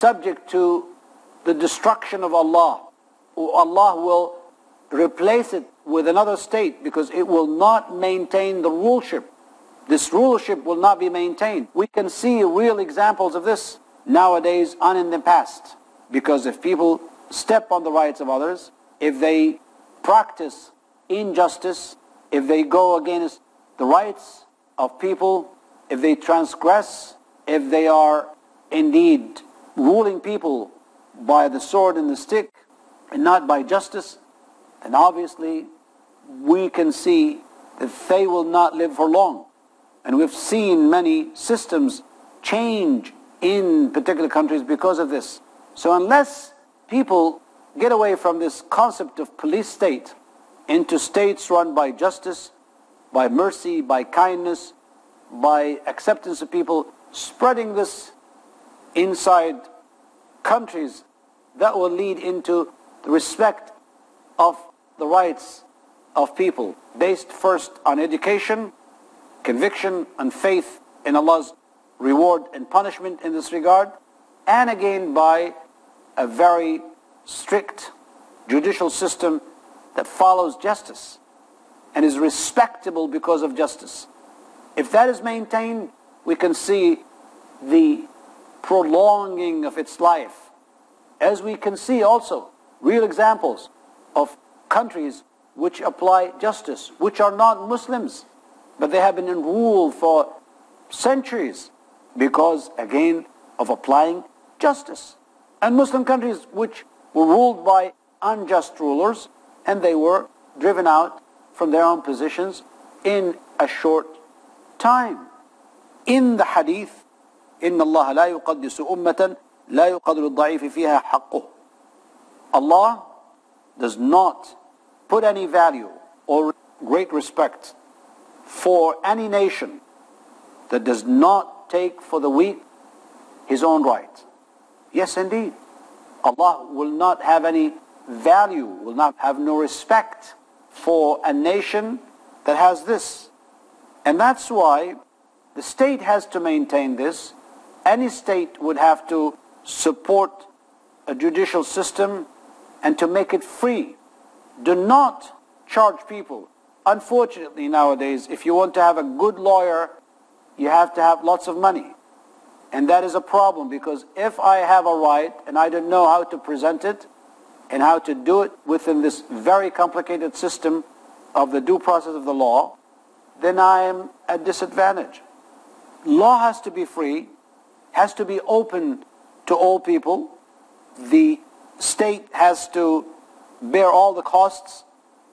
subject to the destruction of Allah. Allah will replace it with another state because it will not maintain the rulership. This rulership will not be maintained. We can see real examples of this nowadays and in the past. Because if people step on the rights of others, if they practice injustice, if they go against the rights of people, if they transgress, if they are indeed ruling people by the sword and the stick and not by justice, then obviously we can see that they will not live for long. And we've seen many systems change in particular countries because of this. So unless people get away from this concept of police state into states run by justice, by mercy, by kindness, by acceptance of people, spreading this inside countries that will lead into respect of the rights of people based first on education, conviction and faith in Allah's reward and punishment in this regard and again by a very strict judicial system that follows justice and is respectable because of justice. If that is maintained, we can see the prolonging of its life. As we can see also, real examples of countries which apply justice, which are not Muslims, but they have been in rule for centuries because, again, of applying justice. And Muslim countries which were ruled by unjust rulers and they were driven out from their own positions in a short time. In the hadith, إن الله لا يقدس أمة لا يقدر الضعيف فيها حقه Allah does not put any value or great respect for any nation that does not take for the weak his own right. Yes, indeed. Allah will not have any value, will not have no respect for a nation that has this. And that's why the state has to maintain this any state would have to support a judicial system and to make it free. Do not charge people. Unfortunately nowadays, if you want to have a good lawyer, you have to have lots of money. And that is a problem because if I have a right and I don't know how to present it and how to do it within this very complicated system of the due process of the law, then I am at disadvantage. Law has to be free has to be open to all people. The state has to bear all the costs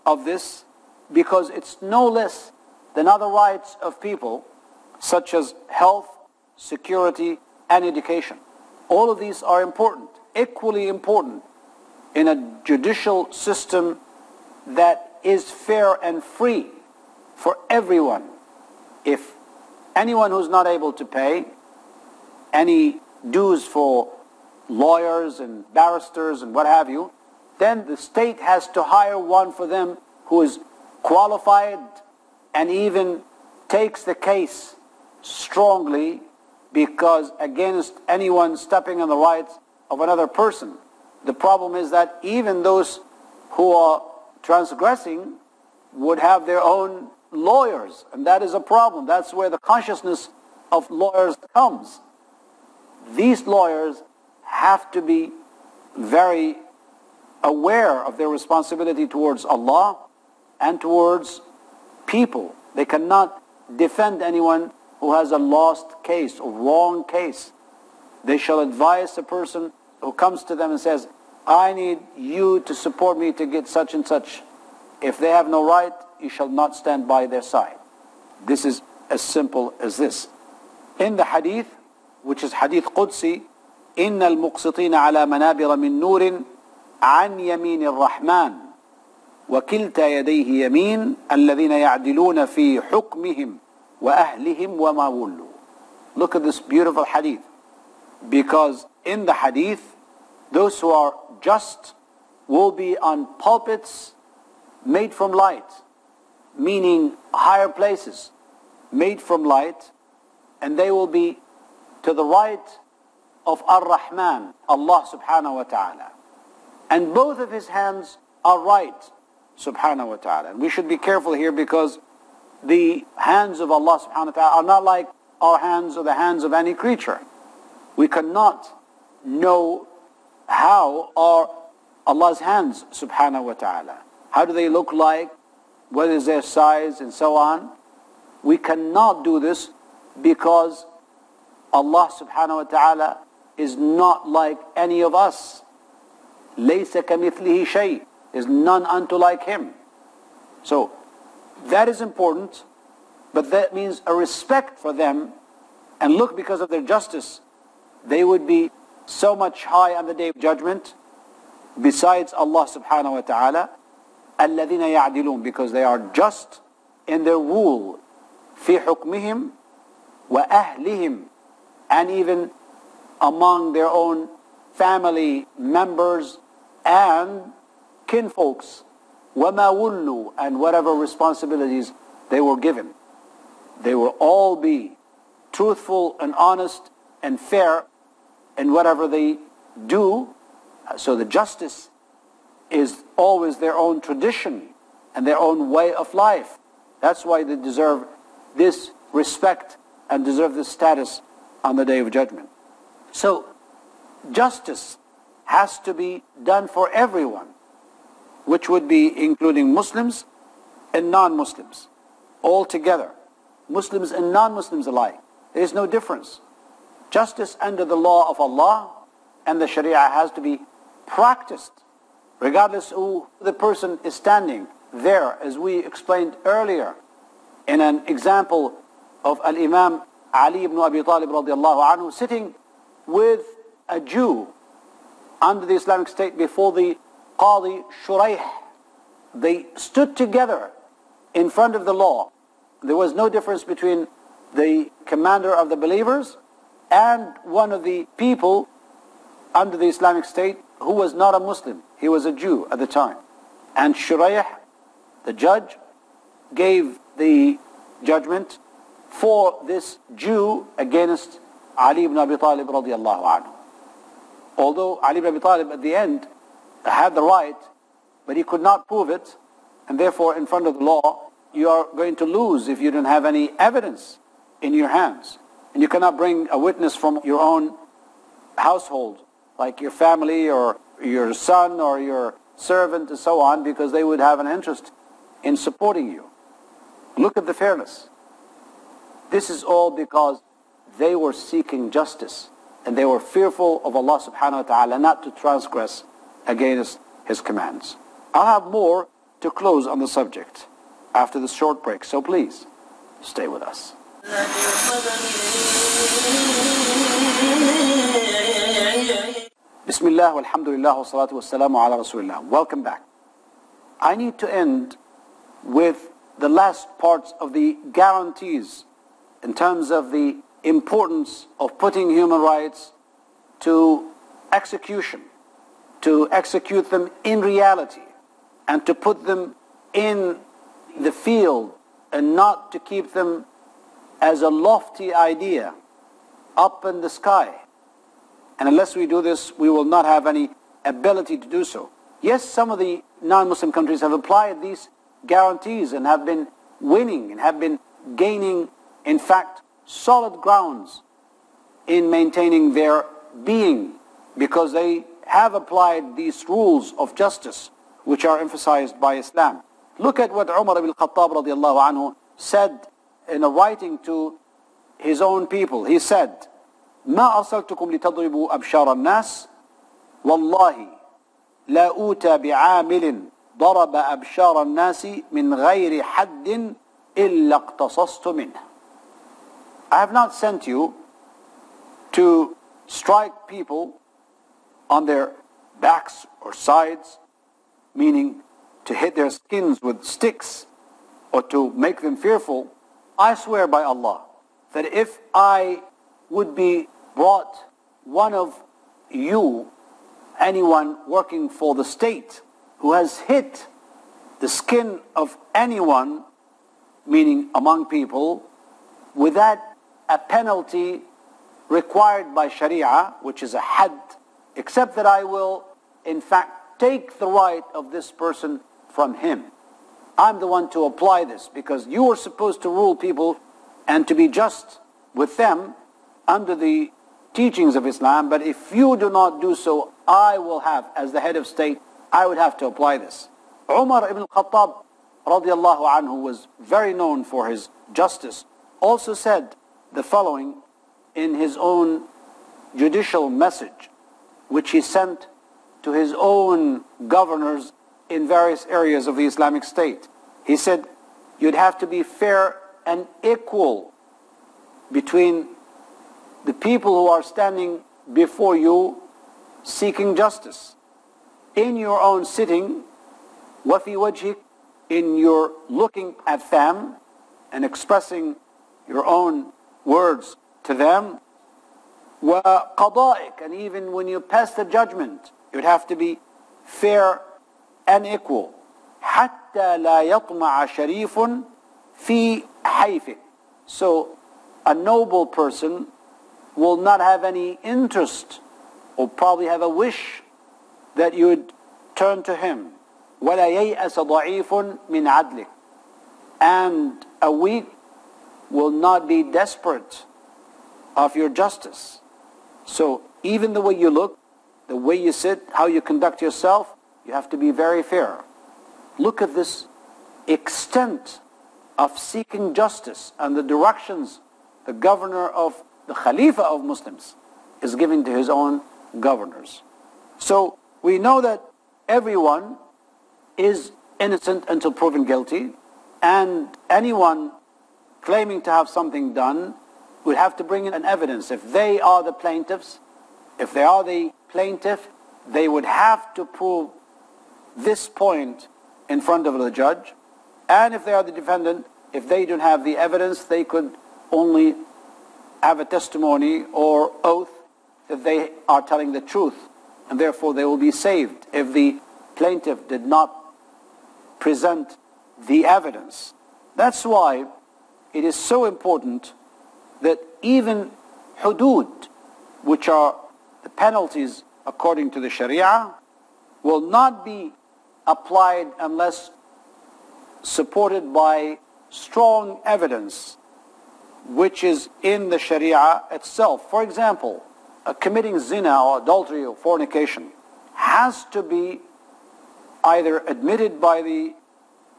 of this because it's no less than other rights of people such as health, security, and education. All of these are important, equally important in a judicial system that is fair and free for everyone. If anyone who's not able to pay any dues for lawyers and barristers and what have you, then the state has to hire one for them who is qualified and even takes the case strongly because against anyone stepping on the rights of another person. The problem is that even those who are transgressing would have their own lawyers and that is a problem. That's where the consciousness of lawyers comes these lawyers have to be very aware of their responsibility towards Allah and towards people. They cannot defend anyone who has a lost case, a wrong case. They shall advise the person who comes to them and says, I need you to support me to get such and such. If they have no right, you shall not stand by their side. This is as simple as this. In the hadith, which is hadith Qudsi, إِنَّ الْمُقْسِطِينَ عَلَى مَنَابِرَ مِن نُورٍ عَنْ يَمِينِ الرَّحْمَنِ وَكِلْتَا يَدَيْهِ يَمِينَ الَّذِينَ يَعْدِلُونَ فِي حُكْمِهِمْ وَأَهْلِهِمْ وَمَا وُلُّوا Look at this beautiful hadith. Because in the hadith, those who are just will be on pulpits made from light, meaning higher places made from light, and they will be to the right of Ar-Rahman, Allah subhanahu wa ta'ala. And both of his hands are right, subhanahu wa ta'ala. And we should be careful here because the hands of Allah subhanahu wa ta'ala are not like our hands or the hands of any creature. We cannot know how are Allah's hands subhanahu wa ta'ala. How do they look like? What is their size and so on? We cannot do this because Allah subhanahu wa ta'ala is not like any of us. لَيْسَ كَمِثْلِهِ شَيْءٍ Is none unto like him. So that is important, but that means a respect for them. And look, because of their justice, they would be so much high on the day of judgment besides Allah subhanahu wa ta'ala. الَّذِينَ يَعْدِلُونَ Because they are just in their rule. فِي حُكْمِهِمْ وَأَهْلِهِمْ and even among their own family members and kinfolks. وَمَا وُلُّوا And whatever responsibilities they were given. They will all be truthful and honest and fair in whatever they do. So the justice is always their own tradition and their own way of life. That's why they deserve this respect and deserve this status on the day of judgment. So justice has to be done for everyone, which would be including Muslims and non-Muslims all together, Muslims and non-Muslims alike. There is no difference. Justice under the law of Allah and the Sharia has to be practiced regardless who the person is standing there, as we explained earlier in an example of Al-Imam Ali ibn Abi Talib radiallahu anhu sitting with a Jew under the Islamic State before the Qadi Shuraih. They stood together in front of the law. There was no difference between the commander of the believers and one of the people under the Islamic State who was not a Muslim. He was a Jew at the time. And Shuraih, the judge, gave the judgment for this Jew against Ali ibn Abi Talib radiallahu anhu. Although Ali ibn Abi Talib at the end had the right, but he could not prove it, and therefore in front of the law, you are going to lose if you don't have any evidence in your hands. And you cannot bring a witness from your own household, like your family or your son or your servant and so on, because they would have an interest in supporting you. Look at the fairness. This is all because they were seeking justice and they were fearful of Allah subhanahu wa ta'ala not to transgress against his commands. I'll have more to close on the subject after this short break, so please stay with us. Bismillah, alhamdulillah, wa salatu wassalamu ala rasulillah. Welcome back. I need to end with the last parts of the guarantees in terms of the importance of putting human rights to execution, to execute them in reality, and to put them in the field and not to keep them as a lofty idea up in the sky. And unless we do this, we will not have any ability to do so. Yes, some of the non-Muslim countries have applied these guarantees and have been winning and have been gaining in fact, solid grounds in maintaining their being because they have applied these rules of justice which are emphasized by Islam. Look at what Umar ibn Khattab radiallahu anhu said in a writing to his own people. He said, ما أرسلتكم لتضربوا أبشار الناس والله لا أوتى بعامل ضرب أبشار الناس من غير حد إلا اقتصصت منه I have not sent you to strike people on their backs or sides, meaning to hit their skins with sticks or to make them fearful, I swear by Allah that if I would be brought one of you, anyone working for the state, who has hit the skin of anyone, meaning among people, with that a penalty required by Sharia, which is a had, except that I will, in fact, take the right of this person from him. I'm the one to apply this because you are supposed to rule people and to be just with them under the teachings of Islam, but if you do not do so, I will have, as the head of state, I would have to apply this. Umar ibn Khattab radiallahu anhu was very known for his justice, also said, the following in his own judicial message, which he sent to his own governors in various areas of the Islamic State. He said, you'd have to be fair and equal between the people who are standing before you seeking justice. In your own sitting, wafi wajhik, in your looking at them and expressing your own words to them. وَقَضَائِكَ And even when you pass the judgment, it would have to be fair and equal. حَتَّى لَا يَطْمَعَ شَرِيفٌ فِي حَيْفِكَ So a noble person will not have any interest or probably have a wish that you would turn to him. وَلَا يَيْأَسَ ضَعِيفٌ مِنْ عَدْلِكَ And a weak will not be desperate of your justice. So even the way you look, the way you sit, how you conduct yourself, you have to be very fair. Look at this extent of seeking justice and the directions the governor of the Khalifa of Muslims is giving to his own governors. So we know that everyone is innocent until proven guilty and anyone claiming to have something done would have to bring in an evidence. If they are the plaintiffs, if they are the plaintiff, they would have to prove this point in front of the judge. And if they are the defendant, if they don't have the evidence, they could only have a testimony or oath that they are telling the truth. And therefore they will be saved if the plaintiff did not present the evidence. That's why it is so important that even hudud, which are the penalties according to the Sharia, will not be applied unless supported by strong evidence which is in the Sharia itself. For example, committing zina or adultery or fornication has to be either admitted by the,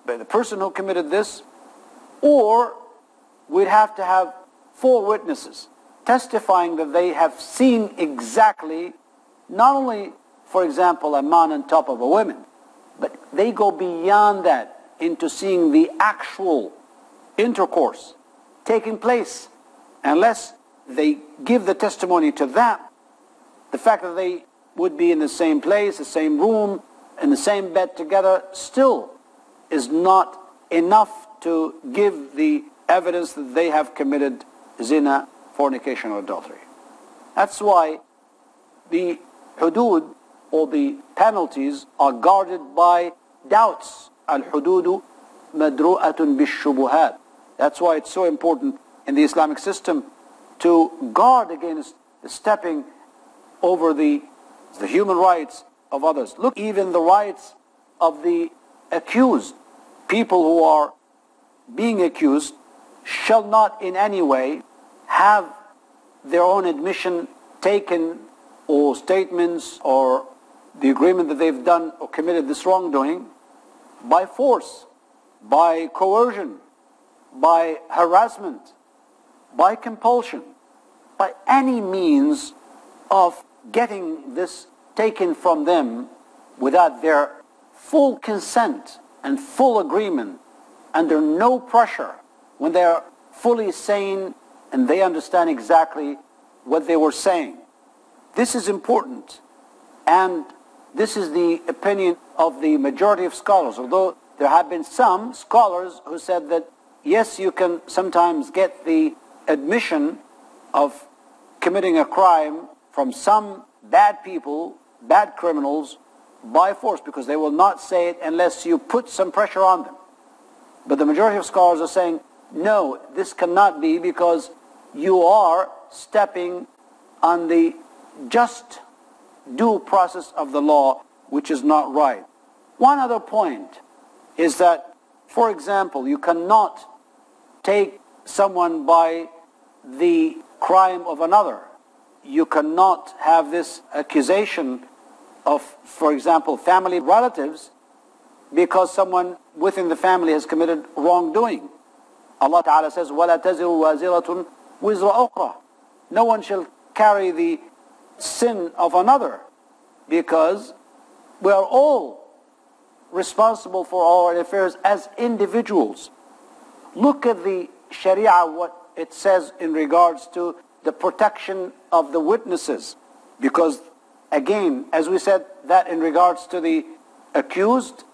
by the person who committed this or we'd have to have four witnesses testifying that they have seen exactly, not only, for example, a man on top of a woman, but they go beyond that into seeing the actual intercourse taking place. Unless they give the testimony to that, the fact that they would be in the same place, the same room, in the same bed together, still is not enough to give the evidence that they have committed zina, fornication or adultery. That's why the hudud or the penalties are guarded by doubts. Al-hududu madru'atun bishubuhat. That's why it's so important in the Islamic system to guard against stepping over the, the human rights of others. Look, even the rights of the accused, people who are being accused shall not in any way have their own admission taken or statements or the agreement that they've done or committed this wrongdoing by force, by coercion, by harassment, by compulsion, by any means of getting this taken from them without their full consent and full agreement under no pressure when they are fully sane and they understand exactly what they were saying. This is important. And this is the opinion of the majority of scholars, although there have been some scholars who said that, yes, you can sometimes get the admission of committing a crime from some bad people, bad criminals, by force, because they will not say it unless you put some pressure on them. But the majority of scholars are saying no, this cannot be because you are stepping on the just due process of the law, which is not right. One other point is that, for example, you cannot take someone by the crime of another. You cannot have this accusation of, for example, family relatives because someone within the family has committed wrongdoing. Allah Ta'ala says, وَلَا تَزِرُ وَازِرَةٌ وِزْرَ أُخْرَى No one shall carry the sin of another because we are all responsible for our affairs as individuals. Look at the Sharia, what it says in regards to the protection of the witnesses. Because again, as we said that in regards to the accused,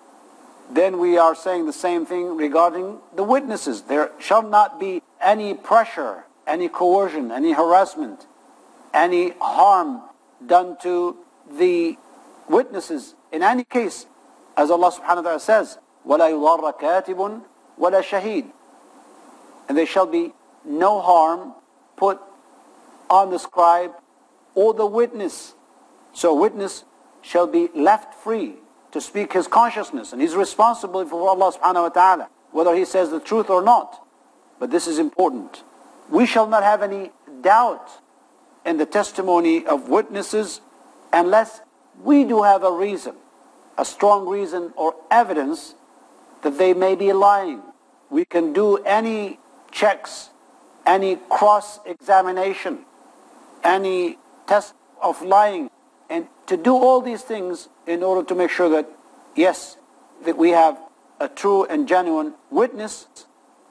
then we are saying the same thing regarding the witnesses. There shall not be any pressure, any coercion, any harassment, any harm done to the witnesses in any case. As Allah subhanahu wa ta'ala says, وَلَا يُضَرَّ كَاتِبٌ وَلَا شَهِيد And there shall be no harm put on the scribe or the witness. So witness shall be left free to speak his consciousness and he's responsible for Allah subhanahu wa ta'ala, whether he says the truth or not. But this is important. We shall not have any doubt in the testimony of witnesses unless we do have a reason, a strong reason or evidence that they may be lying. We can do any checks, any cross-examination, any test of lying to do all these things in order to make sure that, yes, that we have a true and genuine witness,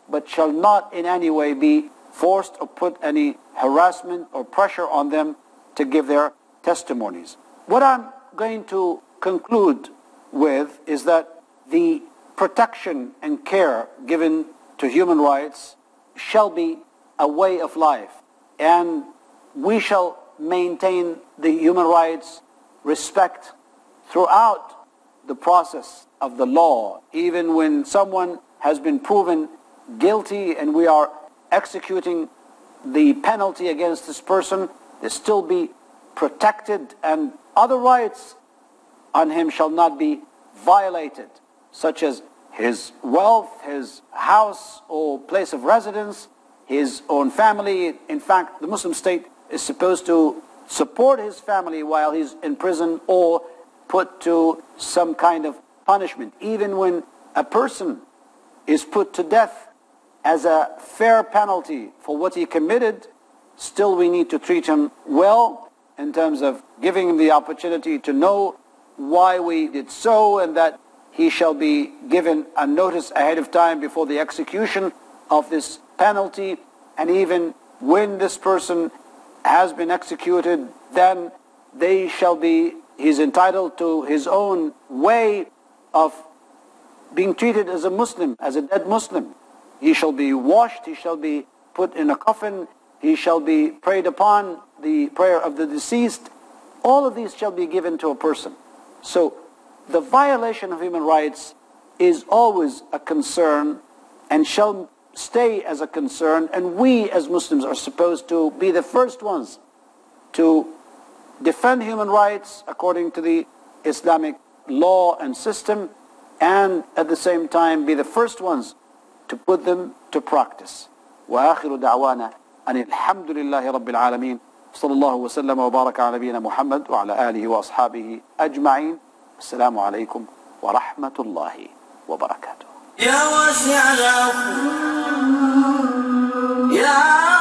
but shall not in any way be forced or put any harassment or pressure on them to give their testimonies. What I'm going to conclude with is that the protection and care given to human rights shall be a way of life and we shall maintain the human rights respect throughout the process of the law, even when someone has been proven guilty and we are executing the penalty against this person, they still be protected and other rights on him shall not be violated, such as his wealth, his house or place of residence, his own family. In fact, the Muslim state is supposed to support his family while he's in prison or put to some kind of punishment. Even when a person is put to death as a fair penalty for what he committed, still we need to treat him well in terms of giving him the opportunity to know why we did so and that he shall be given a notice ahead of time before the execution of this penalty and even when this person has been executed, then they shall be, he's entitled to his own way of being treated as a Muslim, as a dead Muslim. He shall be washed, he shall be put in a coffin, he shall be prayed upon, the prayer of the deceased. All of these shall be given to a person. So the violation of human rights is always a concern and shall stay as a concern, and we as Muslims are supposed to be the first ones to defend human rights according to the Islamic law and system, and at the same time be the first ones to put them to practice. وآخر دعوانا أن الحمد لله رب العالمين صلى الله وسلم وبارك على نبينا محمد وعلى آله وأصحابه أجمعين السلام عليكم ورحمة الله وبركاته يا واسع العفو يا